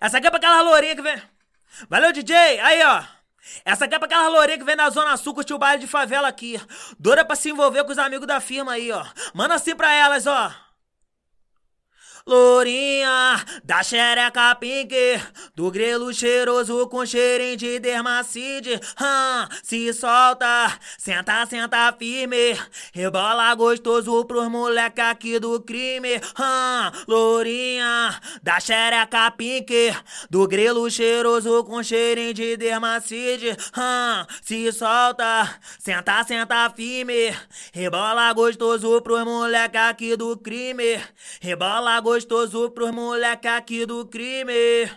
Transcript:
Essa aqui é pra aquela lourinha que vem. Valeu, DJ! Aí, ó. Essa aqui é pra aquela lourinha que vem na Zona Sul curtir o baile de favela aqui. Doura pra se envolver com os amigos da firma aí, ó. Manda assim pra elas, ó. Lourinha, da xereca pink, do grelo cheiroso com cheirinho de dermacide. Hum, se solta, senta, senta firme. Rebola gostoso pros moleque aqui do crime. Hum, lourinha, da xereca pink, do grelo cheiroso com cheirinho de dermacide. Hum, se solta, senta, senta firme. Rebola gostoso pros moleque aqui do crime. Rebola gostoso pros moleque ataque do crime.